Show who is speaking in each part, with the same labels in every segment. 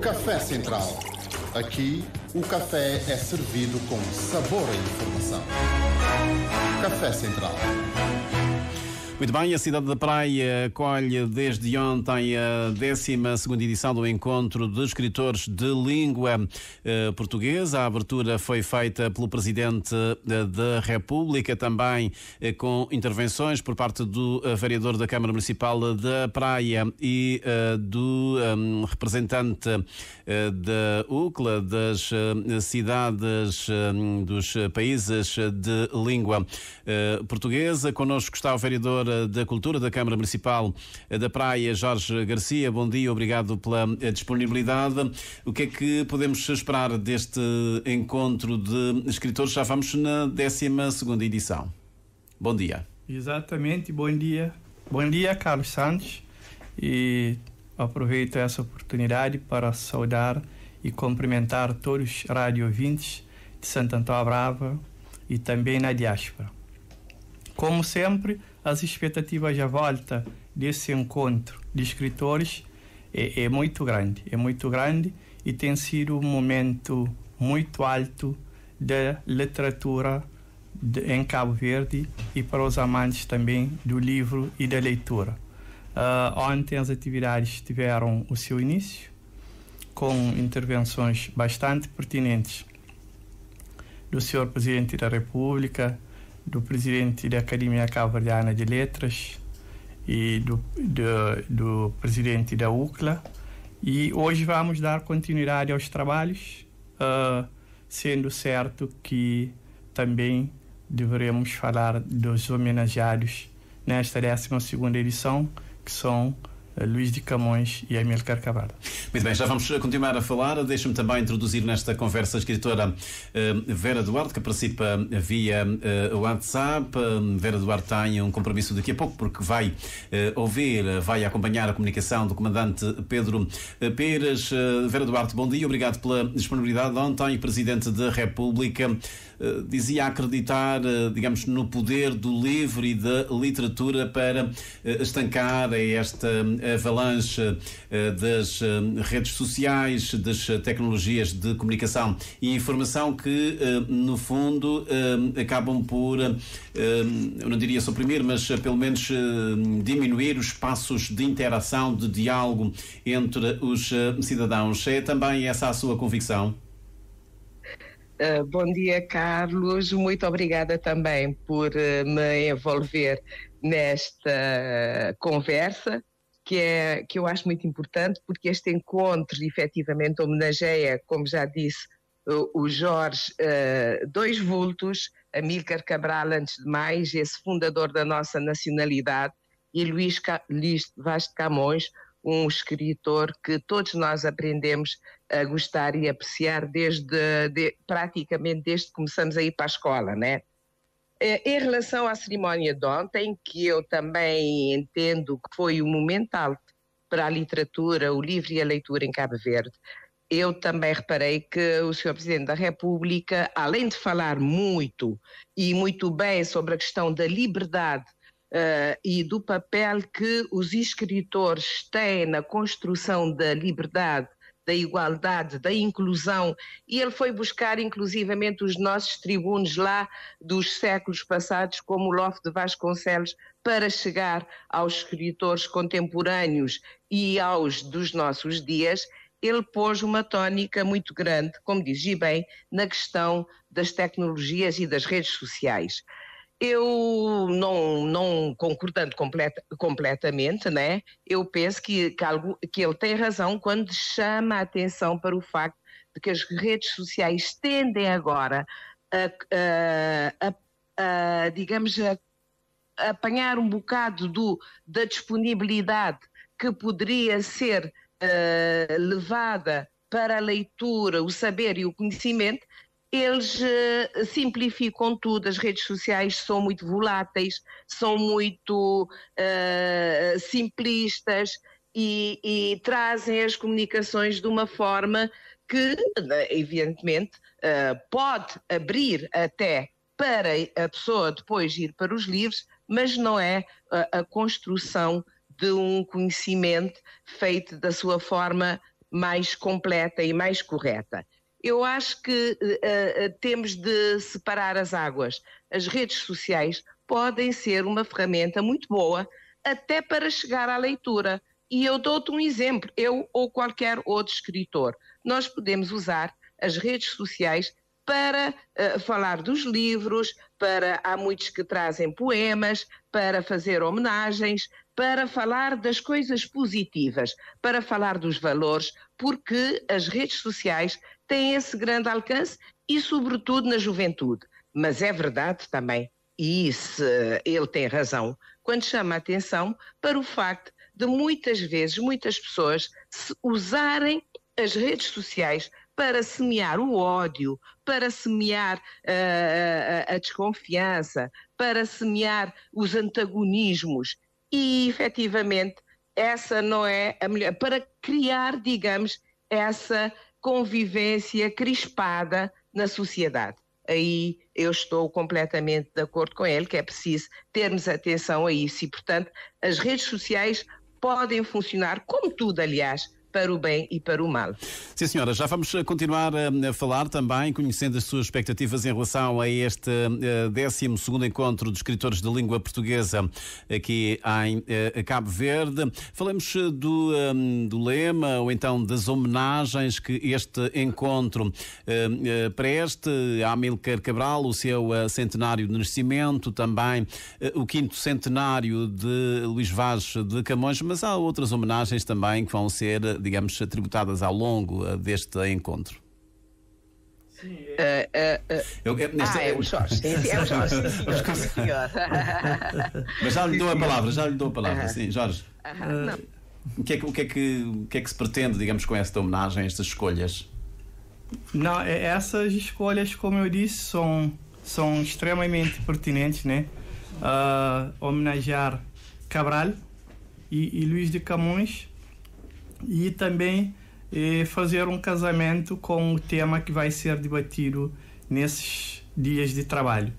Speaker 1: Café Central. Aqui, o café é servido com sabor à informação. Café Central. Muito bem, a cidade da Praia acolhe desde ontem a 12 edição do Encontro de Escritores de Língua eh, Portuguesa. A abertura foi feita pelo Presidente eh, da República, também eh, com intervenções por parte do vereador da Câmara Municipal da Praia e do representante da UCLA, das cidades dos países de língua portuguesa. Connosco está o vereador Câmara da Cultura, da Câmara Municipal da Praia, Jorge Garcia. Bom dia, obrigado pela eh, disponibilidade. O que é que podemos esperar deste encontro de escritores? Já vamos na 12 edição. Bom dia.
Speaker 2: Exatamente, bom dia. Bom dia, Carlos Santos. E aproveito essa oportunidade para saudar e cumprimentar todos os radiovintes de Santo Antônio Brava e também na diáspora. Como sempre, as expectativas à volta desse encontro de escritores é, é muito grande, é muito grande e tem sido um momento muito alto da literatura de, em Cabo Verde e para os amantes também do livro e da leitura. Uh, ontem as atividades tiveram o seu início com intervenções bastante pertinentes do Sr. Presidente da República, do presidente da Academia Cavaliana de Letras e do, do, do presidente da UCLA. E hoje vamos dar continuidade aos trabalhos, uh, sendo certo que também deveremos falar dos homenageados nesta 12 segunda edição, que são Luís de Camões e Amilcar Cabral.
Speaker 1: Muito bem, já vamos continuar a falar. Deixa-me também introduzir nesta conversa a escritora eh, Vera Duarte, que participa via eh, WhatsApp. Eh, Vera Duarte tem um compromisso daqui a pouco, porque vai ouvir, vai acompanhar a comunicação do comandante Pedro Pires. Vera Duarte, bom dia, obrigado pela disponibilidade. Ontem, Presidente da República eh, dizia acreditar, eh, digamos, no poder do livro e da literatura para eh, estancar esta avalanche das redes sociais, das tecnologias de comunicação e informação que, no fundo, acabam por, eu não diria suprimir, mas pelo menos diminuir os espaços de interação, de diálogo entre os cidadãos. É também essa a sua convicção?
Speaker 3: Ah, bom dia, Carlos. Muito obrigada também por uh, me envolver nesta conversa, que, é, que eu acho muito importante, porque este encontro efetivamente homenageia, como já disse o Jorge, eh, dois vultos, Amílcar Cabral, antes de mais, esse fundador da nossa nacionalidade, e Luís, Ca... Luís Vaz de Camões, um escritor que todos nós aprendemos a gostar e apreciar desde de, praticamente desde que começamos a ir para a escola, né? Eh, em relação à cerimónia de ontem, que eu também entendo que foi um momento alto para a literatura, o livro e a leitura em Cabo Verde, eu também reparei que o Sr. Presidente da República, além de falar muito e muito bem sobre a questão da liberdade uh, e do papel que os escritores têm na construção da liberdade da igualdade, da inclusão, e ele foi buscar inclusivamente os nossos tribunos lá dos séculos passados, como o Lof de Vasconcelos, para chegar aos escritores contemporâneos e aos dos nossos dias, ele pôs uma tónica muito grande, como dizia bem, na questão das tecnologias e das redes sociais eu não, não concordando completa, completamente, né? Eu penso que, que, algo, que ele tem razão quando chama a atenção para o facto de que as redes sociais tendem agora a, a, a, a digamos, apanhar um bocado do, da disponibilidade que poderia ser uh, levada para a leitura, o saber e o conhecimento, eles uh, simplificam tudo, as redes sociais são muito voláteis, são muito uh, simplistas e, e, trazem as comunicações de uma forma que, eh, evidentemente, uh, pode abrir até para a pessoa depois ir para os livros, mas não é a, a construção de um conhecimento feito da sua forma mais completa e mais correta. Eu acho que uh, temos de separar as águas. As redes sociais podem ser uma ferramenta muito boa até para chegar à leitura. E eu dou-te um exemplo, eu ou qualquer outro escritor. Nós podemos usar as redes sociais para uh, falar dos livros, para há muitos que trazem poemas, para fazer homenagens, para falar das coisas positivas, para falar dos valores, porque as redes sociais têm esse grande alcance e, sobretudo, na juventude. Mas é verdade também, e isso eh, ele tem razão, quando chama a atenção para o facto de muitas vezes, muitas pessoas usarem as redes sociais para semear o ódio, para semear uh, eh, a, eh, a desconfiança, para semear os antagonismos. E, efetivamente, essa não é a melhor. Para criar, digamos, essa convivência crispada na sociedade. Aí eu estou completamente de acordo com ele, que é preciso termos atenção a isso e, portanto, as redes sociais podem funcionar, como tudo, aliás, para o bem e para o mal.
Speaker 1: Sim, senhora, já vamos continuar a falar também, conhecendo as suas expectativas em relação a este 12 eh, encontro de escritores de língua portuguesa aqui em eh, Cabo Verde. Falamos eh, do, ehm, do lema ou então das homenagens que este encontro ehm, preste a Amílcar Cabral, o seu centenário de nascimento, também o quinto centenário de Luís Vaz de Camões, mas há outras homenagens também que vão ser digamos, tributadas ao longo eh, deste encontro?
Speaker 3: Sim, é.
Speaker 1: Eh, eh, Ah, é o Jorge. é o Jorge. Mas já lhe dou a palavra, já lhe dou a palavra. Sim, Jorge. O, que é que, o, que é que, o que é que se pretende, digamos, com esta homenagem, estas escolhas?
Speaker 2: Não, é, essas escolhas, como eu disse, são, são extremamente pertinentes, né? Ah, homenagear Cabral e, e Luís de Camões e também eh, fazer um casamento com o tema que vai ser debatido nesses dias de trabalho,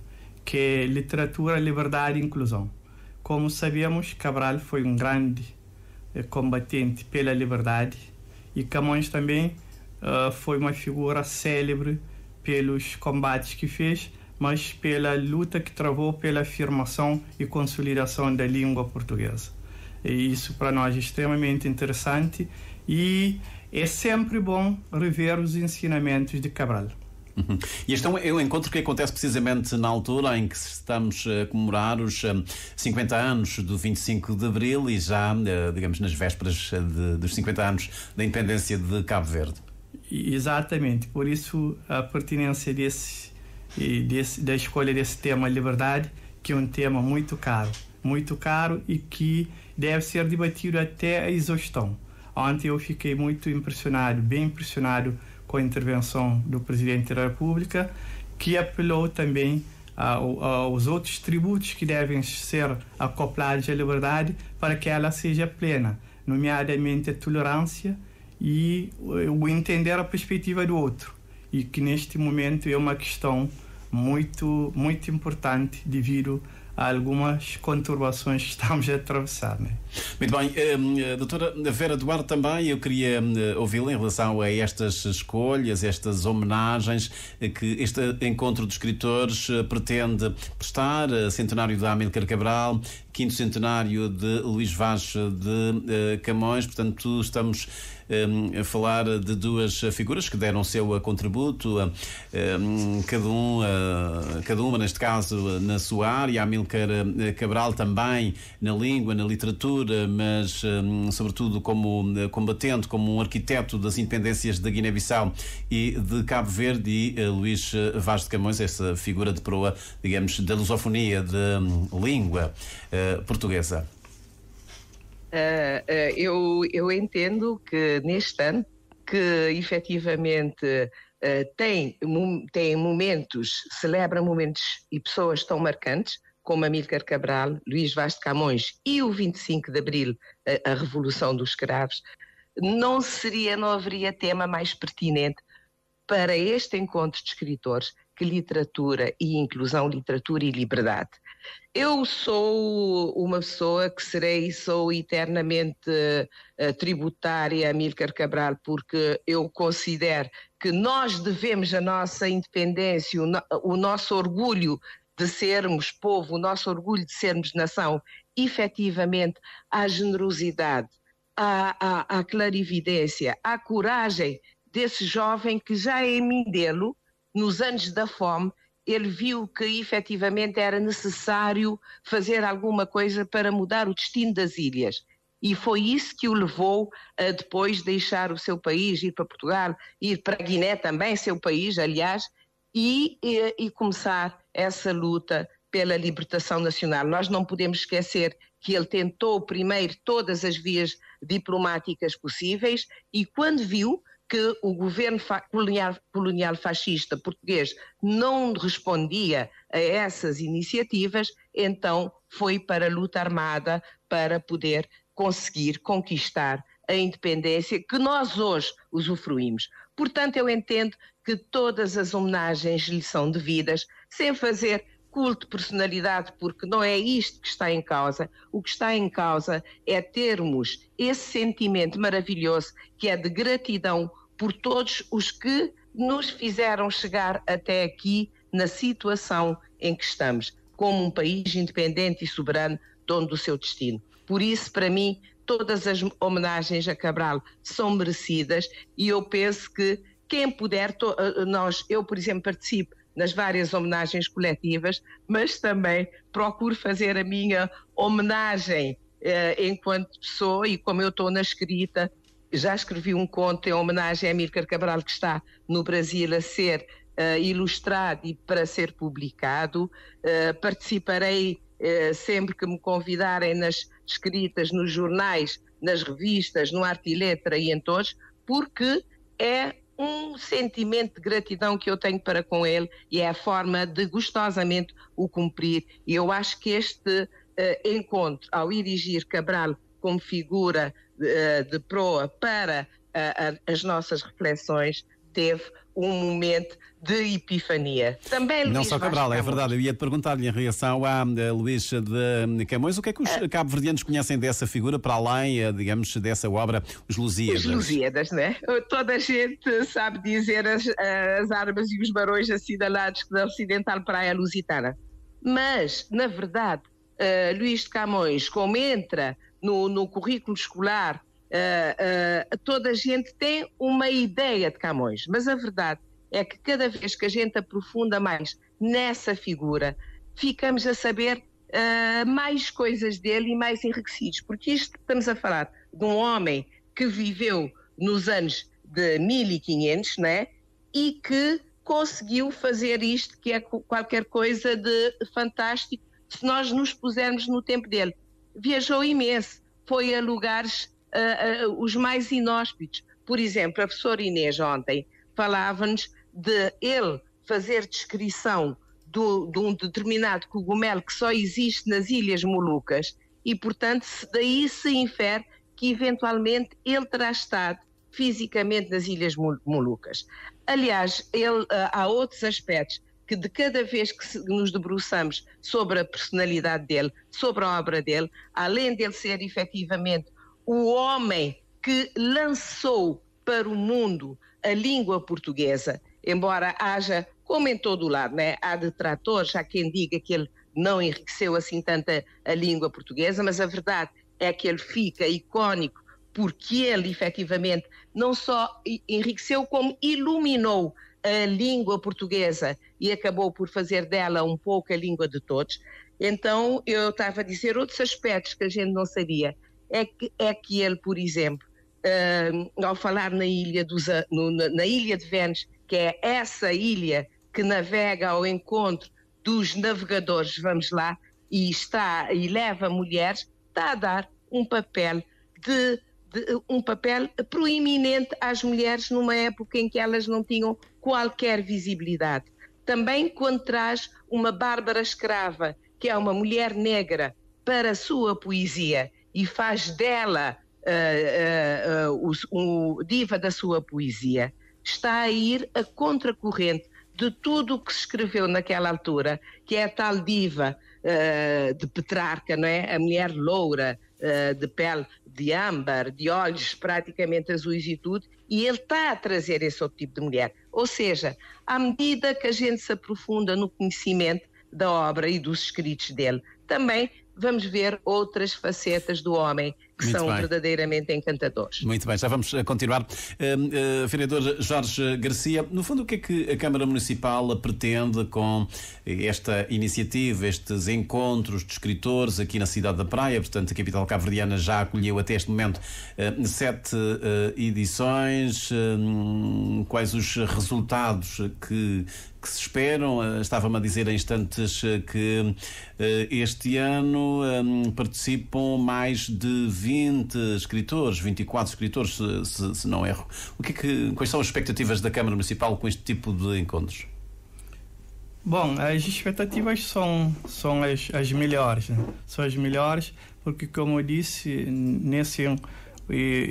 Speaker 2: que é literatura, liberdade e inclusão. Como sabemos, Cabral foi um grande eh, combatente pela liberdade e Camões também uh, foi uma figura célebre pelos combates que fez, mas pela luta que travou pela afirmação e consolidação da língua portuguesa. E é isso para nós é extremamente interessante e é sempre bom rever os ensinamentos de Cabral.
Speaker 1: Uhum. E este é um é encontro que acontece precisamente na altura em que estamos a comemorar os 50 anos do 25 de Abril e já, uh, digamos, nas vésperas de, dos 50 anos da independência de Cabo Verde. Exatamente, por
Speaker 2: isso a pertinência desse, desse, da escolha desse tema liberdade, que é um tema muito caro, muito caro e que deve ser debatido até a exaustão. Ontem eu fiquei muito impressionado, bem impressionado com a intervenção do presidente da República, que apelou também aos outros tributos que devem ser acoplados à liberdade para que ela seja plena, nomeadamente a tolerância e o entender a perspectiva do outro, e que neste momento é uma questão muito muito importante devido a algumas conturbações que estamos a atravessar. Né?
Speaker 1: Muito bem, hum, eh, doutora Vera Duarte também, eu queria hum, eh, ouvi-la em relação a estas escolhas, estas homenagens eh, que este encontro de escritores pretende prestar, centenário de Amílcar Cabral, quinto centenário de Luís Vaz de Camões, portanto estamos um, falar de duas figuras que deram o seu eh, contributo, um, hum, cada, um, eh, cada uma, neste caso, na sua área. Amilcar eh, Cabral também na língua, na literatura, mas um, sobretudo como combatente, como um arquiteto das independências da Guiné-Bissau e de Cabo Verde, e uh, Luís Vaz de Camões, essa figura de proa, digamos, da lusofonia, de hum, língua uh, portuguesa.
Speaker 3: Ah, ah, eu, eu entendo que neste ano, que efetivamente uh, tem, tem momentos, celebra momentos e pessoas tão marcantes, como Amílcar Cabral, Luís Vaz de Camões e o 25 de Abril, a, a Revolução dos Cravos, não seria, não haveria tema mais pertinente para este encontro de escritores que literatura e inclusão, literatura e liberdade. Eu sou uma pessoa que serei, sou eternamente eh, tributária a Milcar Cabral, porque eu considero que nós devemos a nossa independência, o, nosso orgulho de sermos povo, o nosso orgulho de sermos nação, efetivamente à generosidade, à, à, à clarividência, à coragem desse jovem que já é Mindelo, nos anos da fome, ele viu que efetivamente era necessário fazer alguma coisa para mudar o destino das ilhas. E foi isso que o levou a depois deixar o seu país, ir para Portugal, ir para Guiné também, seu país, aliás, e, e, e começar essa luta pela libertação nacional. Nós não podemos esquecer que ele tentou primeiro todas as vias diplomáticas possíveis e quando viu que o governo colonial, colonial fascista português não respondia a essas iniciativas, então foi para a luta armada para poder conseguir conquistar a independência que nós hoje usufruímos. Portanto, eu entendo que todas as homenagens lhe são devidas, sem fazer culto de personalidade, porque não é isto que está em causa. O que está em causa é termos esse sentimento maravilhoso que é de gratidão por todos os que nos fizeram chegar até aqui na situação em que estamos, como um país independente e soberano, dono do seu destino. Por isso, para mim, todas as homenagens a Cabral são merecidas e eu penso que quem puder, eh, eh, nós, eu, por exemplo, participo nas várias homenagens coletivas, mas também procuro fazer a minha homenagem eh, enquanto pessoa e como eu estou na escrita, já escrevi um conto em homenagem a Amílcar Cabral, que está no Brasil a ser uh, ilustrado e para ser publicado. Uh, participarei uh, sempre que me convidarem nas escritas, nos jornais, nas revistas, no Arte e Letra e em todos, porque é um sentimento de gratidão que eu tenho para com ele e é a forma de gostosamente o cumprir. E eu acho que este encontro, ao erigir Cabral como figura eh, de, proa para a, eh, a, as nossas reflexões, teve um momento de epifania. Também Luís Não só Cabral, é verdade.
Speaker 1: Eu ia perguntar-lhe em reação à eh, Luís de Camões, o que é que os uh, cabo-verdianos conhecem dessa figura, para além, digamos, dessa obra, os Lusíadas? Os
Speaker 3: Lusíadas, né? Toda a gente sabe dizer as, as armas e os barões assinalados da ocidental praia lusitana. Mas, na verdade, uh, Luís de Camões, como entra no, no currículo escolar, uh, uh, toda a gente tem uma ideia de Camões, mas a verdade é que cada vez que a gente aprofunda mais nessa figura, ficamos a saber uh, mais coisas dele e mais enriquecidos, porque isto estamos a falar de um homem que viveu nos anos de 1500, né? E que conseguiu fazer isto, que é qualquer coisa de fantástico, se nós nos pusermos no tempo dele viajou imenso, foi a lugares uh, uh, os mais inóspitos. Por exemplo, a professora Inês ontem falava-nos de ele fazer descrição do, de um determinado cogumelo que só existe nas Ilhas Molucas e, portanto, daí se infere que eventualmente ele terá estado fisicamente nas Ilhas Molucas. Aliás, ele, eh, há outros aspectos que de cada vez que nos debruçamos sobre a personalidade dele, sobre a obra dele, além dele ser efetivamente o homem que lançou para o mundo a língua portuguesa, embora haja, como em todo o lado, né, há detratores, há quem diga que ele não enriqueceu assim tanto a, a língua portuguesa, mas a verdade é que ele fica icónico porque ele efetivamente não só enriqueceu, como iluminou a língua portuguesa e acabou por fazer dela um pouco a língua de todos. Então, eu estava a dizer outros aspectos que a gente não sabia. É que, é que ele, por exemplo, uh, ao falar na ilha, dos, no, na ilha de Vênus, que é essa ilha que navega ao encontro dos navegadores, vamos lá, e está e leva mulheres, está a dar um papel de, de, um papel proeminente às mulheres numa época em que elas não tinham qualquer visibilidade. Também quando traz uma Bárbara escrava, que é uma mulher negra, para a sua poesia e faz dela uh, uh, uh, o, o diva da sua poesia, está a ir a contracorrente de tudo o que se escreveu naquela altura, que é a tal diva de Petrarca, não é? A mulher loura, de pele de âmbar, de olhos praticamente azuis e tudo, e ele está a trazer esse outro tipo de mulher. Ou seja, à medida que a gente se aprofunda no conhecimento da obra e dos escritos dele, também vamos ver outras facetas do homem que Muito são bem. verdadeiramente encantadores.
Speaker 1: Muito bem, já vamos eh, continuar. Uh, uh, vereador Jorge Garcia, no fundo, o que é que a Câmara Municipal pretende com esta iniciativa, estes encontros de escritores aqui na cidade da Praia? Portanto, a capital cabo-verdiana já acolheu até este momento uh, sete edições. quais os resultados que que se esperam. Estava-me a dizer há instantes que este ano participam mais de 20 20 escritores, 24 escritores, se, se, se não erro. O que, é que quais são as expectativas da Câmara Municipal com este tipo de encontros?
Speaker 2: Bom, as expectativas são, são as, as melhores, né? são as melhores, porque como eu disse, nesse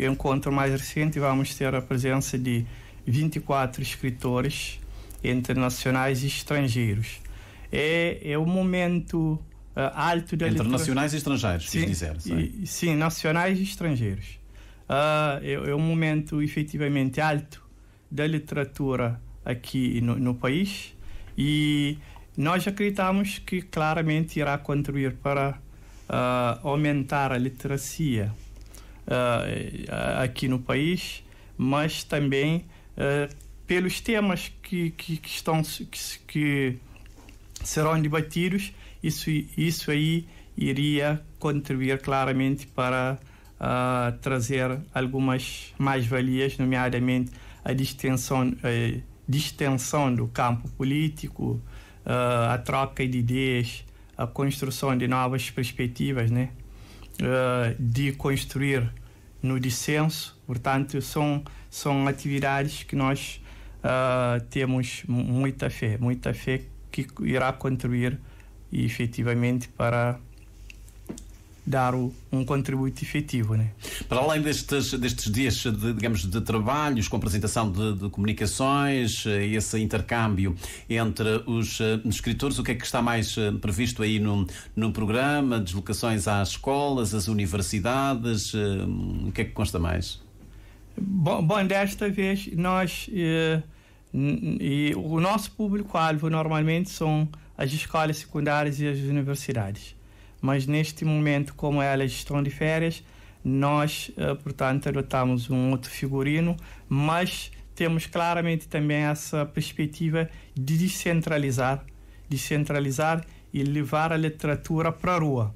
Speaker 2: encontro mais recente vamos ter a presença de 24 escritores internacionais e estrangeiros. É, é um momento alto ah, da Internacionais nacionais e estrangeiros, sim, dizer. E, é? sim, nacionais e estrangeiros. Ah, é, é um momento efetivamente alto da literatura aqui no, no país e nós acreditamos que claramente irá contribuir para uh, aumentar a literacia uh, aqui no país, mas também uh, pelos temas que, que, que, estão, que, que serão debatidos isso, isso aí iria contribuir claramente para uh, trazer algumas mais-valias, nomeadamente a distensão, eh, distensão do campo político, uh, a troca de ideias, a construção de novas perspectivas, né? Ah, de construir no dissenso. Portanto, são, são atividades que nós temos muita fé, muita fé que irá contribuir e efetivamente para dar um contributo efetivo. Né?
Speaker 1: Para além destes, destes dias, de, digamos, de trabalhos com apresentação de, de comunicações, eh, esse intercâmbio entre os eh, escritores, o que é que está mais eh, previsto aí no, no programa? Deslocações às escolas, às universidades, o que é que consta mais? Bom, bom desta vez nós... Eh, o
Speaker 2: nosso público-alvo normalmente são as escolas secundárias e as universidades. Mas neste momento, como elas estão de férias, nós, eh, portanto, adotamos um outro figurino, mas temos claramente também essa perspectiva de descentralizar, descentralizar e levar a literatura para a rua.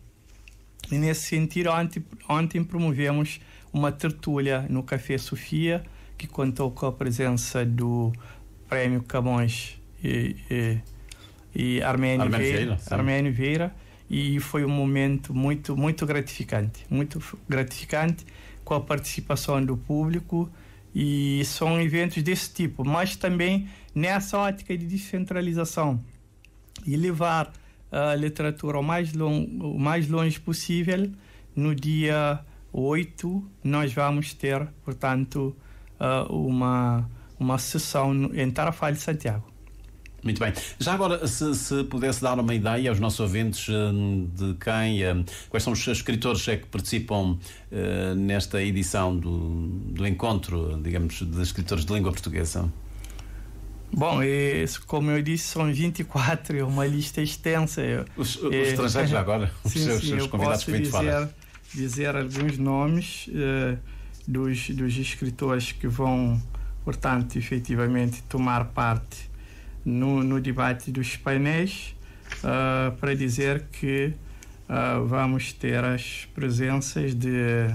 Speaker 2: E nesse sentido, ontem, ontem promovemos uma tertúlia no Café Sofia, que contou com a presença do Prêmio Camões e, e e Armênio, Armênio Vieira, Vieira Armênio Vieira e foi um momento muito muito gratificante, muito gratificante com a participação do público e são eventos desse tipo, mas também nessa ótica de descentralização e levar a literatura o mais, longo o mais longe possível. No dia 8, nós vamos ter, portanto, ah, uma, uma sessão em de Santiago.
Speaker 1: Muito bem. Já agora, se, se, pudesse dar uma ideia aos nossos ouvintes hum, de quem, hum, quais são os escritores é que participam eh, nesta edição do, do encontro, digamos, de escritores de língua portuguesa?
Speaker 2: Bom, e, como eu disse, são 24, é uma lista extensa. Os, os é, estrangeiros agora, os sim, seus, sim, seus convidados para dizer, dizer alguns nomes eh, dos, dos escritores que vão, portanto, efetivamente tomar parte no, no debate dos painéis uh, para dizer que uh, vamos ter as presenças de.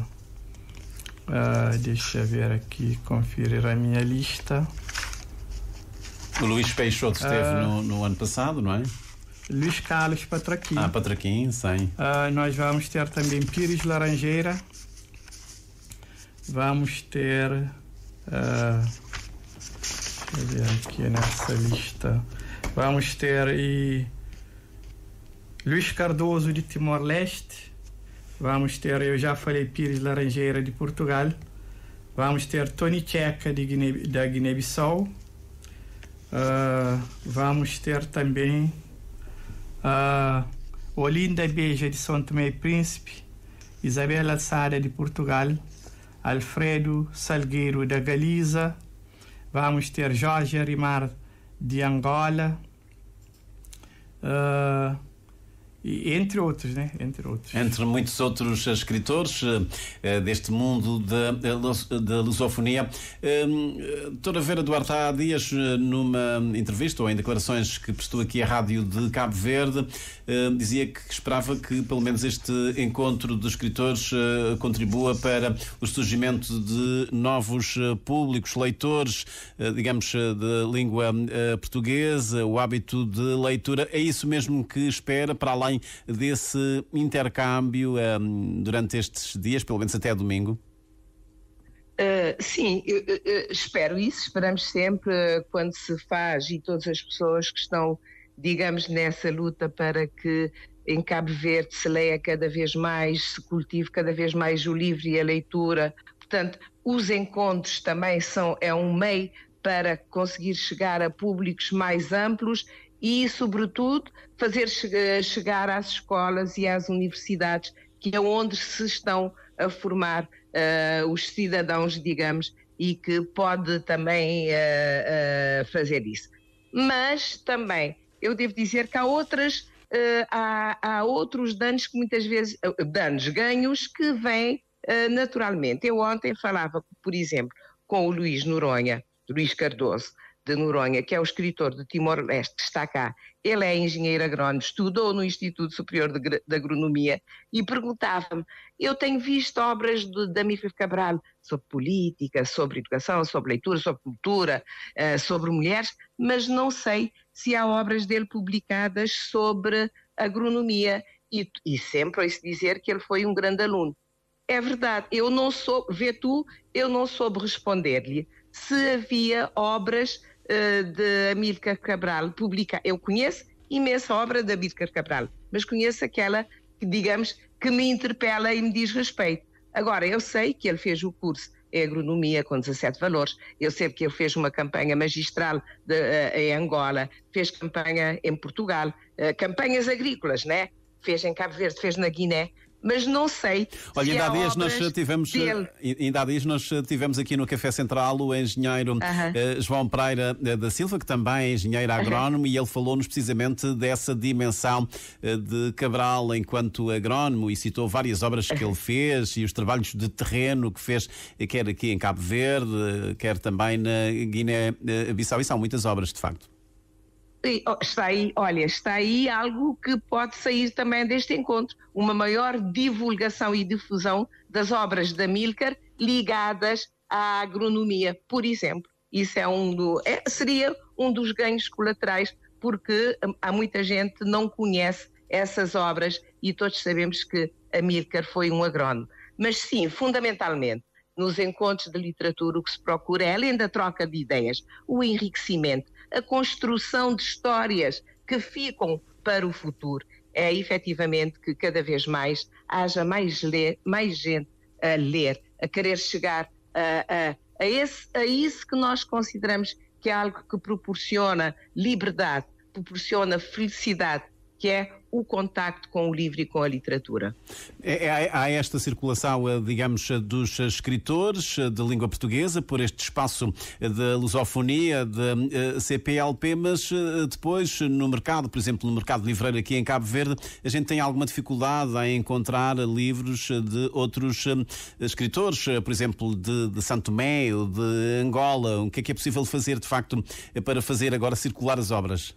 Speaker 2: Uh, deixa eu ver aqui, conferir a minha lista.
Speaker 1: O Luís Peixoto esteve no, no ano passado, não é? Luís Carlos Patraquim. Ah, Patraquim, sim.
Speaker 2: Uh, nós vamos ter também Pires Laranjeira. Vamos ter. Uh, ver aqui nessa lista. Vamos ter aí Luiz Cardoso de Timor-Leste. Vamos ter, eu já falei, Pires Laranjeira de Portugal. Vamos ter Tony Tcheca de Guiné, da Guiné-Bissau. Uh, vamos ter também uh, Olinda Beja de São Tomé e Príncipe. Isabela Sada de Portugal. Alfredo Salgueiro da Galiza. Vamos ter Jorge Arimar de Angola. Uh, entre outros, né? Entre outros. Entre
Speaker 1: muitos outros escritores uh, deste mundo da, eh, da lusofonia. Uh, ehm, a Vera Eduardo há dias, numa entrevista ou em declarações que prestou aqui à Rádio de Cabo Verde, uh, dizia que esperava que pelo menos este encontro de escritores contribua para o surgimento de novos públicos, leitores, digamos, da língua portuguesa, o hábito de leitura. É isso mesmo que espera para além desse intercâmbio um, ehm, durante estes dias, pelo menos até domingo?
Speaker 3: Uh, sim, eu, eu, espero isso, esperamos sempre uh, quando se faz e todas as pessoas que estão, digamos, nessa luta para que em Cabo Verde se leia cada vez mais, se cultive cada vez mais o livro e a leitura. Portanto, os encontros também são é um meio para conseguir chegar a públicos mais amplos e, sobretudo, fazer eh, chegar às escolas e às universidades, que é onde se estão a formar uh, os cidadãos, digamos, e que pode também uh, uh, fazer isso. Mas também eu devo dizer que há outras Uh, há, há, outros danos que muitas vezes, danos, ganhos que vêm uh, naturalmente. Eu ontem falava, por exemplo, com o Luís Noronha, Luís Cardoso, de Noronha, que é o escritor de Timor-Leste, que está cá, ele é engenheiro agrónomo, estudou no Instituto Superior de, de Agronomia e perguntava-me: eu tenho visto obras de, de Cabral sobre política, sobre educação, sobre leitura, sobre cultura, uh, sobre mulheres, mas não sei se há obras dele publicadas sobre agronomia. E, e sempre ouço dizer que ele foi um grande aluno. É verdade, eu não soube, vê tu, eu não soube responder-lhe se havia obras eh, de Amílcar Cabral publica, eu conheço imensa obra de Amílcar Cabral, mas conheço aquela que, digamos, que me interpela e me diz respeito. Agora, eu sei que ele fez o curso em agronomia com 17 valores, eu sei que ele fez uma campanha magistral de, uh, em Angola, fez campanha em Portugal, uh, campanhas agrícolas, né? Fez em Cabo Verde, fez na Guiné, mas não sei. Olha, se ainda há, dias nós tivemos, eh,
Speaker 1: ainda há dias nós eh, tivemos aqui no Café Central o engenheiro uh eh, -huh. João Pereira da Silva, que também é engenheiro agrónomo, uh -huh. e ele falou-nos precisamente dessa dimensão de Cabral enquanto agrónomo e citou várias obras que ele fez e os trabalhos de terreno que fez, quer aqui em Cabo Verde, quer também na Guiné-Bissau. E são muitas obras, de facto.
Speaker 3: Oh, está aí, olha, está aí algo que pode sair também deste encontro, uma maior divulgação e difusão das obras da Milcar ligadas à agronomia, por exemplo. Isso é um do, é, seria um dos ganhos colaterais, porque hum, há muita gente não conhece essas obras e todos sabemos que a Milcar foi um agrónomo. Mas sim, fundamentalmente, nos encontros de literatura o que se procura é, além da troca de ideias, o enriquecimento, a construção de histórias que ficam para o futuro. É efetivamente que cada vez mais haja mais, ler, mais gente a ler, a querer chegar a, a, a, esse, a isso que nós consideramos que é algo que proporciona liberdade, proporciona felicidade, que é o contacto com o livro e com a literatura.
Speaker 1: É, é há esta circulação, eh, digamos, eh, dos escritores eh, de língua portuguesa por este espaço da lusofonia, da CPLP, mas depois no mercado, por exemplo, no mercado livreiro aqui em Cabo Verde, a gente tem alguma dificuldade em encontrar livros de outros escritores, por exemplo, de, de Santo Tomé ou de Angola. O que é que é possível fazer, de facto, para fazer agora circular as obras?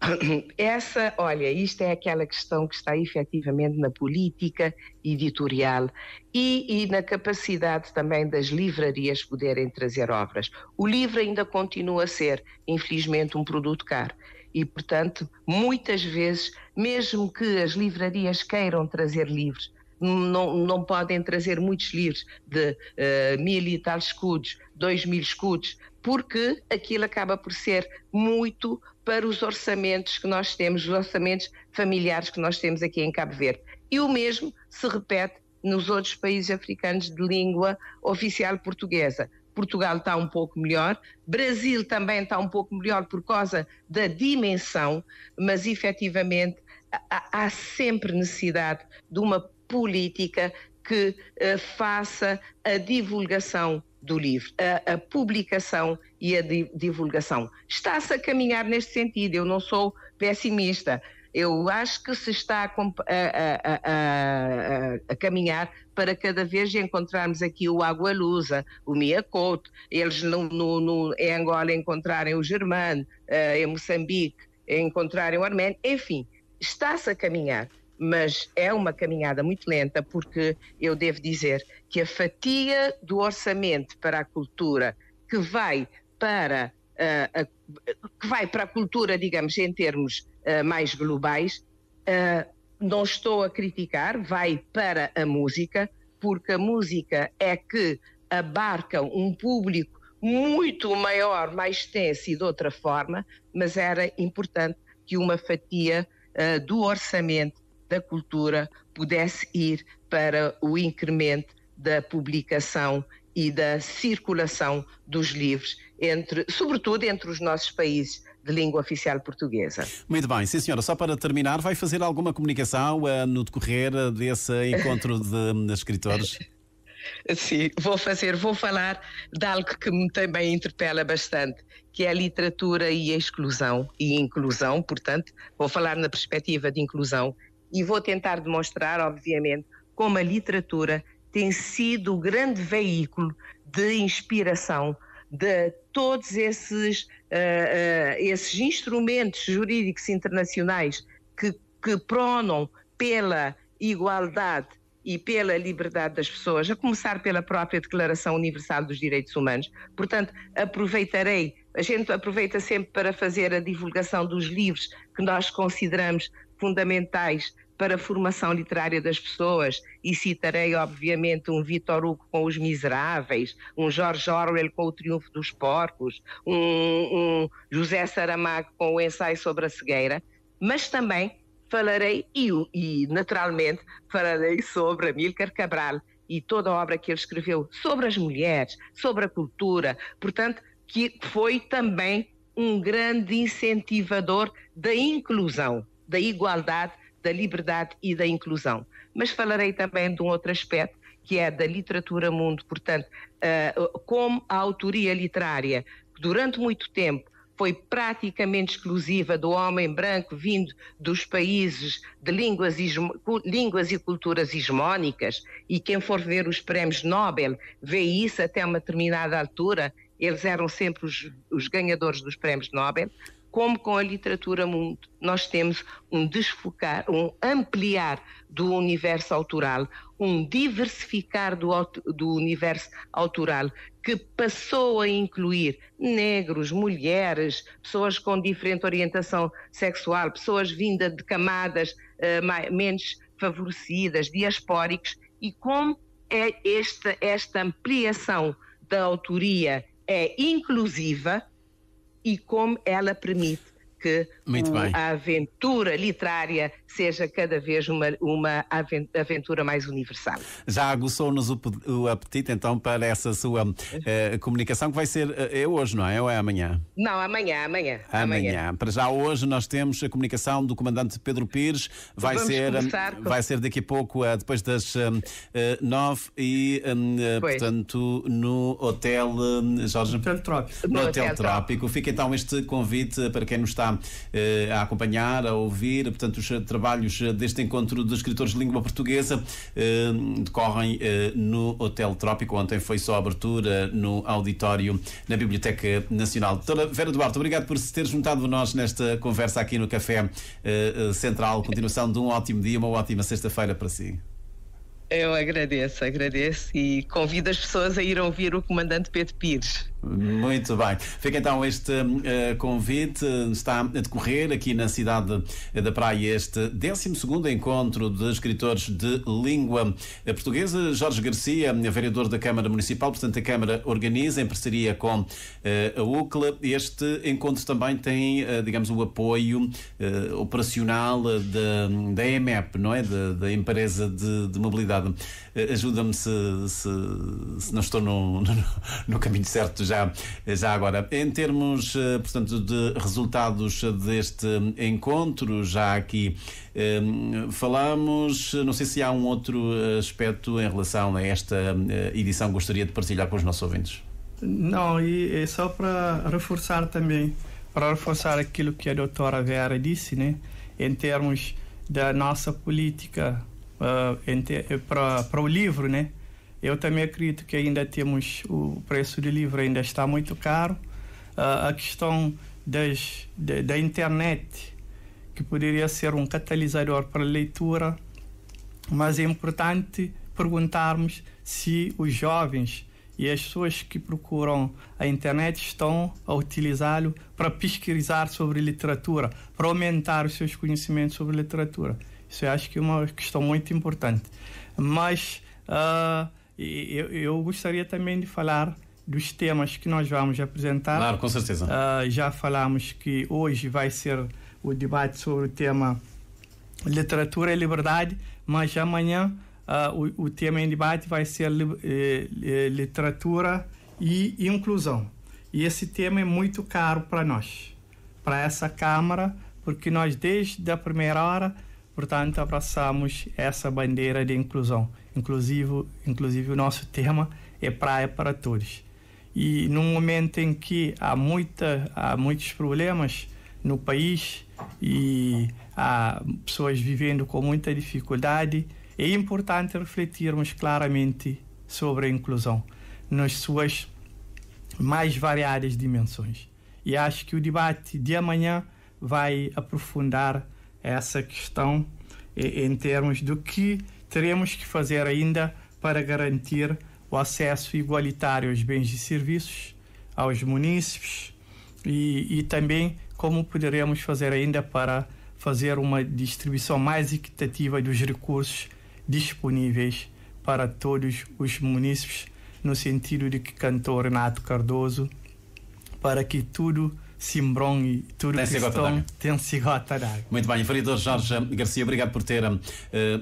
Speaker 3: Essa, olha, isto é aquela questão que está efetivamente na política editorial e, e, na capacidade também das livrarias poderem trazer obras. O livro ainda continua a ser, infelizmente, um produto caro. E, portanto, muitas vezes, mesmo que as livrarias queiram trazer livros, não, não podem trazer muitos livros de uh, mil e tal escudos, dois mil escudos, porque aquilo acaba por ser muito para os orçamentos que nós temos, os orçamentos familiares que nós temos aqui em Cabo Verde. E o mesmo se repete nos outros países africanos de língua oficial portuguesa. Portugal está um pouco melhor, Brasil também está um pouco melhor por causa da dimensão, mas efetivamente há, há sempre necessidade de uma política que eh, faça a divulgação do livro, a, a publicação e a di, divulgação. Está-se a caminhar neste sentido, eu não sou pessimista. Eu acho que se está a, a, a caminhar para cada vez encontrarmos aqui o lusa o Miacoto, eles no, no, no, em Angola encontrarem o Germano, eh, em Moçambique encontrarem o Arménio, enfim, está-se a caminhar mas é uma caminhada muito lenta, porque eu devo dizer que a fatia do orçamento para a cultura que vai para eh, a, que vai para a cultura, digamos, em termos eh, mais globais, eh, não estou a criticar, vai para a música, porque a música é que abarca um público muito maior, mais tenso e de outra forma, mas era importante que uma fatia do orçamento da Cultura pudesse ir para o incremento da publicação e da circulação dos livros, entre, sobretudo entre os nossos países de língua oficial portuguesa.
Speaker 1: Muito bem, sim senhora, só para terminar, vai fazer alguma comunicação uh, no decorrer desse encontro de, de escritores?
Speaker 3: Sim, vou fazer, vou falar de algo que me também interpela bastante, que é a literatura e a exclusão, e inclusão, portanto, vou falar na perspectiva de inclusão e vou tentar demonstrar, obviamente, como a literatura tem sido o grande veículo de inspiração de todos esses, uh, uh, esses instrumentos jurídicos internacionais que, que pronam pela igualdade e pela liberdade das pessoas, a começar pela própria Declaração Universal dos Direitos Humanos. Portanto, aproveitarei, a gente aproveita sempre para fazer a divulgação dos livros que nós consideramos fundamentais para a formação literária das pessoas, e citarei, obviamente, um Vitor Hugo com Os Miseráveis, um George Orwell com O Triunfo dos Porcos, um, um José Saramago com O Ensaio sobre a Cegueira, mas também falarei, e, e naturalmente falarei sobre Amílcar Cabral e toda a obra que ele escreveu sobre as mulheres, sobre a cultura, portanto, que foi também um grande incentivador da inclusão da igualdade, da liberdade e da inclusão. Mas falarei também de um outro aspecto, que é da literatura mundo, portanto, eh, como a autoria literária, que durante muito tempo foi praticamente exclusiva do homem branco vindo dos países de línguas, línguas e culturas hegemónicas, e quem for ver os prémios Nobel vê isso até uma determinada altura, eles eram sempre os, os ganhadores dos prémios Nobel, como com a literatura mundo, nós temos um desfocar, um ampliar do universo autoral, um diversificar do, do universo autoral que passou a incluir negros, mulheres, pessoas com diferente orientação sexual, pessoas vindas de camadas uh, eh, mais, menos favorecidas, diaspóricos, e como é esta, esta ampliação da autoria é inclusiva, e como ela permite que muito bem. a aventura literária seja cada vez uma, uma aventura mais universal.
Speaker 1: Já aguçou-nos o, o, apetite, então, para essa sua uh, comunicação, que vai ser uh, hoje, não é? Ou é amanhã?
Speaker 3: Não, amanhã, amanhã,
Speaker 1: amanhã. Amanhã. Para já hoje nós temos a comunicação do comandante Pedro Pires. Vai, ser, com... vai ser daqui a pouco, uh, depois das uh, nove, e, uh, portanto, no Hotel Jorge. Hotel Trópico. No, no Hotel, Hotel Trópico. Trópico. Fica então este convite para quem nos está eh, a acompanhar, a ouvir. Portanto, os eh, trabalhos eh, deste encontro dos escritores de língua portuguesa decorrem no Hotel Trópico. Ontem foi só a abertura no auditório na Biblioteca Nacional. Doutora Vera Duarte, obrigado por se ter juntado a nós nesta conversa aqui no Café Central. Continuação de um ótimo dia, uma ótima sexta-feira para si.
Speaker 3: Eu agradeço, agradeço e convido as pessoas a ir ouvir o comandante Pedro Pires. Muito bem. Fica então este uh, convite.
Speaker 1: Está a decorrer aqui na cidade da Praia este 12 encontro de escritores de língua portuguesa. Jorge Garcia, vereador da Câmara Municipal, portanto, a Câmara organiza em parceria com uh, a UCLA. Este encontro também tem, uh, digamos, o apoio operacional da, da EMEP, não é? Da, da empresa de, de mobilidade. Ajuda-me se, se, se, não estou no, no, no, caminho certo já, já agora. Em termos, eh, portanto, de resultados deste encontro, já aqui eh, falamos, não sei se há um outro eh, aspecto em relação a esta edição que gostaria de partilhar com os nossos ouvintes.
Speaker 2: Não, e é só para reforçar também, para reforçar aquilo que a doutora Vera disse, né? Em termos da nossa política uh, ah, eh, para o livro, né? Eu também acredito que ainda temos o preço do livro ainda está muito caro. Uh, a questão das, de, da internet, que poderia ser um catalisador para a leitura, mas é importante perguntarmos se os jovens e as pessoas que procuram a internet estão a utilizá-lo para pesquisar sobre literatura, para aumentar os seus conhecimentos sobre literatura. Isso eu acho que é uma questão muito importante. Mas uh, eu, eu, gostaria também de falar dos temas que nós vamos apresentar. Claro, com certeza. Uh, já falamos que hoje vai ser o debate sobre o tema literatura e liberdade, mas amanhã uh, o, o, tema em debate vai ser li, eh, literatura e inclusão. E esse tema é muito caro para nós, para essa Câmara, porque nós desde a primeira hora Portanto, abraçamos essa bandeira de inclusão. Inclusive, inclusive o nosso tema é praia para todos. E num momento em que há, muita, há muitos problemas no país e há pessoas vivendo com muita dificuldade, é importante refletirmos claramente sobre a inclusão nas suas mais variadas dimensões. E acho que o debate de amanhã vai aprofundar essa questão em termos do que teremos que fazer ainda para garantir o acesso igualitário aos bens e serviços, aos munícipes e, e também como poderemos fazer ainda para fazer uma distribuição mais equitativa dos recursos disponíveis para todos os munícipes, no sentido de que cantou Renato Cardoso, para que tudo Simbron e Turquistão Tensigotarak.
Speaker 1: Muito bem, vereador Jorge Garcia, obrigado por ter uh,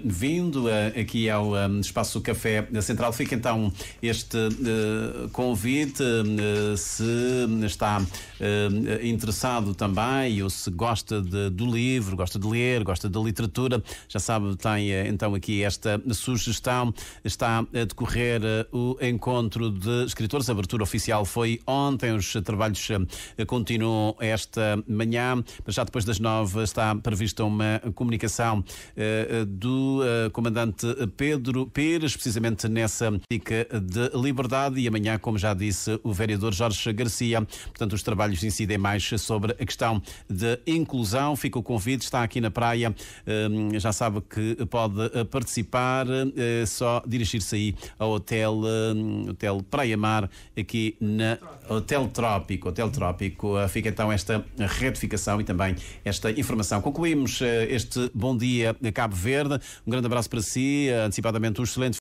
Speaker 1: vindo uh, aqui ao um, eh, Espaço Café Central. Fica então este uh, convite, se está interessado também ou se gosta de, do livro, gosta de ler, gosta da literatura, já sabe, tem então aqui esta sugestão. Está a decorrer o encontro de escritores, a abertura oficial foi ontem, os trabalhos continuam esta manhã. Mas já depois das nove está prevista uma comunicação eh, do eh, comandante Pedro Pires, precisamente nessa dica de liberdade. E amanhã, como já disse o vereador Jorge Garcia, portanto, os trabalhos incidem mais sobre a questão de inclusão. Fica o convite, está aqui na praia, eh, já sabe que pode participar, só dirigir-se aí ao hotel, hotel Praia Mar, aqui na Hotel Trópico, Hotel Trópico, fica então esta retificação e também esta informação. Concluímos eh, este Bom Dia Cabo Verde. Um grande abraço para si, eh, antecipadamente um excelente